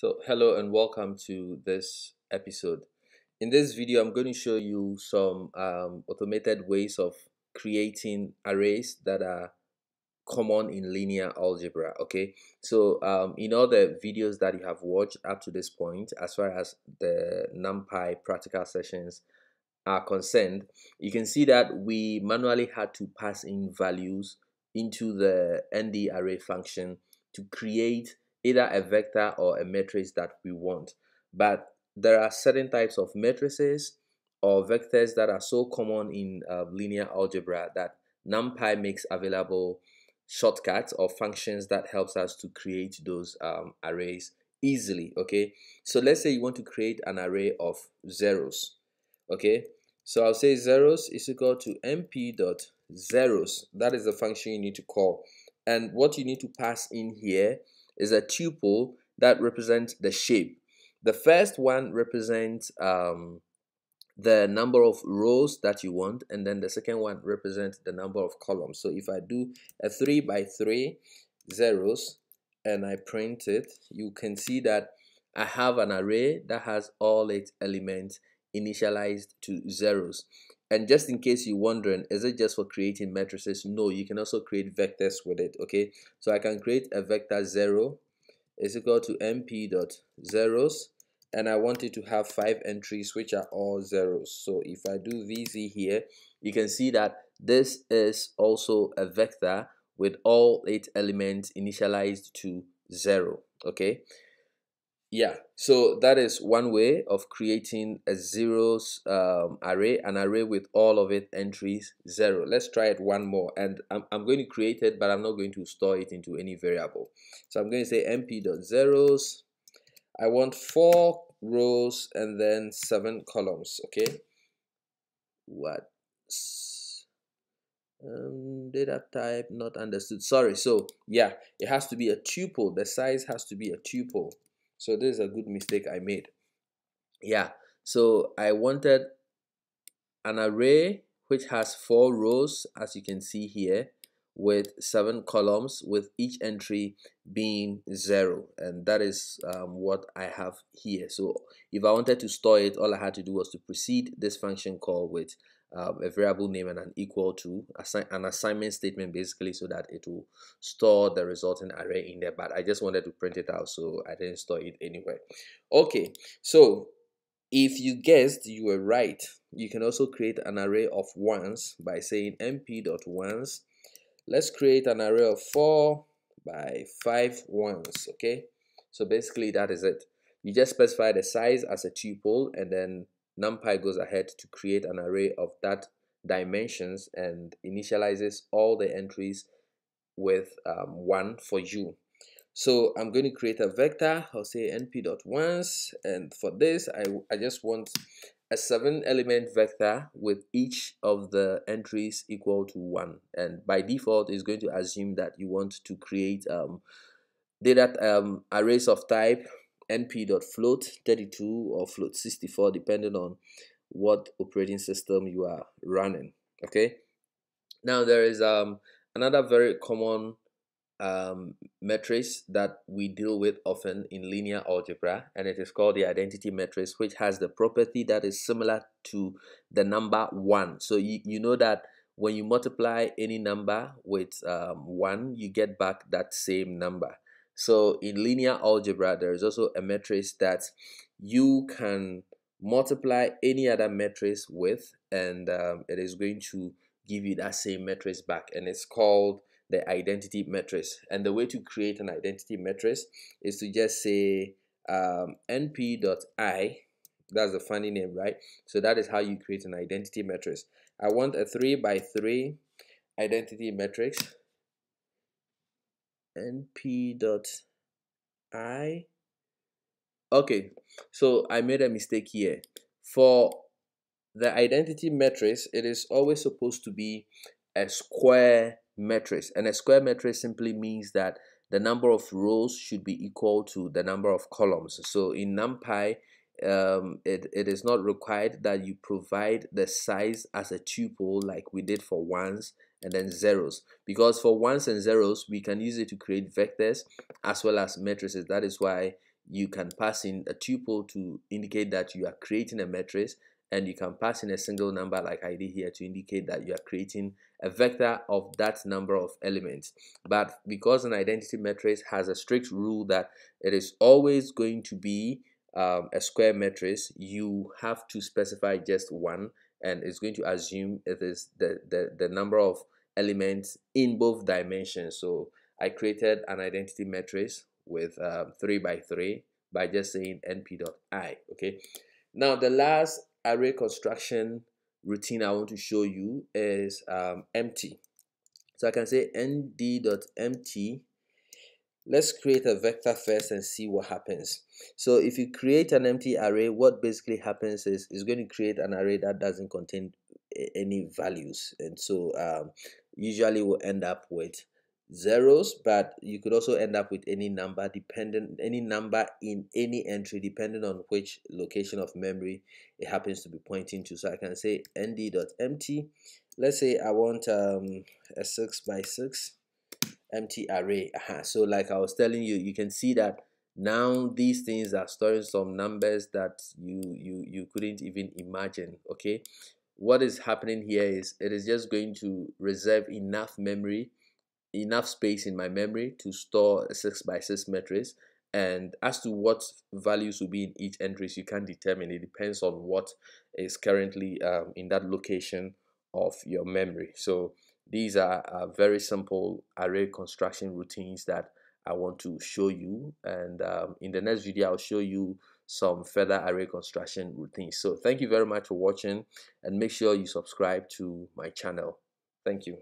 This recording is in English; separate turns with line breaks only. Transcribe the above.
So hello and welcome to this episode. In this video, I'm going to show you some um, automated ways of creating arrays that are common in linear algebra okay so um, in all the videos that you have watched up to this point as far as the numpy practical sessions are concerned you can see that we manually had to pass in values into the nd array function to create either a vector or a matrix that we want. But there are certain types of matrices or vectors that are so common in uh, linear algebra that NumPy makes available shortcuts or functions that helps us to create those um, arrays easily okay so let's say you want to create an array of zeros okay so I'll say zeros is equal to np dot zeros that is the function you need to call and what you need to pass in here is a tuple that represents the shape. The first one represents um, the number of rows that you want and then the second one represents the number of columns so if I do a 3 by 3 zeros and I print it you can see that I have an array that has all its elements initialized to zeros and just in case you're wondering is it just for creating matrices no you can also create vectors with it okay so i can create a vector 0 is equal to mp dot zeros and i want it to have five entries which are all zeros so if i do vz here you can see that this is also a vector with all eight elements initialized to zero okay yeah, so that is one way of creating a zeros um, array, an array with all of its entries zero. Let's try it one more. And I'm, I'm going to create it, but I'm not going to store it into any variable. So I'm going to say mp.zeros. I want four rows and then seven columns, okay? What? um, data type not understood sorry so yeah it has to be a tuple the size has to be a tuple so this is a good mistake i made yeah so i wanted an array which has four rows as you can see here with seven columns with each entry being zero and that is um, what I have here so if I wanted to store it all I had to do was to precede this function call with um, a variable name and an equal to assign an assignment statement basically so that it will store the resulting array in there but I just wanted to print it out so I didn't store it anywhere okay so if you guessed you were right you can also create an array of ones by saying mp.ones let's create an array of 4 by five ones. okay so basically that is it you just specify the size as a tuple and then numpy goes ahead to create an array of that dimensions and initializes all the entries with um, one for you so I'm going to create a vector I'll say np.ones and for this I, I just want a seven element vector with each of the entries equal to one and by default is going to assume that you want to create um, data um, arrays of type np.float32 or float64 depending on what operating system you are running okay now there is um, another very common um, matrix that we deal with often in linear algebra, and it is called the identity matrix, which has the property that is similar to the number 1. So you, you know that when you multiply any number with um, 1, you get back that same number. So in linear algebra, there is also a matrix that you can multiply any other matrix with, and um, it is going to give you that same matrix back, and it's called the identity matrix. And the way to create an identity matrix is to just say um, np.i, that's a funny name, right? So that is how you create an identity matrix. I want a 3 by 3 identity matrix. np.i. Okay, so I made a mistake here. For the identity matrix, it is always supposed to be a square matrix. And a square matrix simply means that the number of rows should be equal to the number of columns. So in NumPy, um, it, it is not required that you provide the size as a tuple like we did for ones and then zeros because for ones and zeros we can use it to create vectors as well as matrices that is why you can pass in a tuple to indicate that you are creating a matrix and you can pass in a single number like I did here to indicate that you are creating a vector of that number of elements. But because an identity matrix has a strict rule that it is always going to be um, a square matrix, you have to specify just one and it's going to assume it is the, the, the number of elements in both dimensions. So I created an identity matrix with um, 3 by 3 by just saying np.i, okay? Now the last array construction routine I want to show you is um, empty. So I can say nd.empty. Let's create a vector first and see what happens. So if you create an empty array, what basically happens is it's going to create an array that doesn't contain eh, any values. And so um, usually we'll end up with zeros but you could also end up with any number dependent any number in any entry depending on which location of memory it happens to be pointing to so i can say nd.empty let's say i want um, a 6 by 6 empty array so like i was telling you you can see that now these things are storing some numbers that you you you couldn't even imagine okay what is happening here is it is just going to reserve enough memory enough space in my memory to store a 6 by 6 matrix and as to what values will be in each entries you can determine it depends on what is currently um, in that location of your memory so these are, uh, very simple array construction routines that I want to show you and um, in the next video I'll show you some further array construction routines so thank you very much for watching and make sure you subscribe to my channel thank you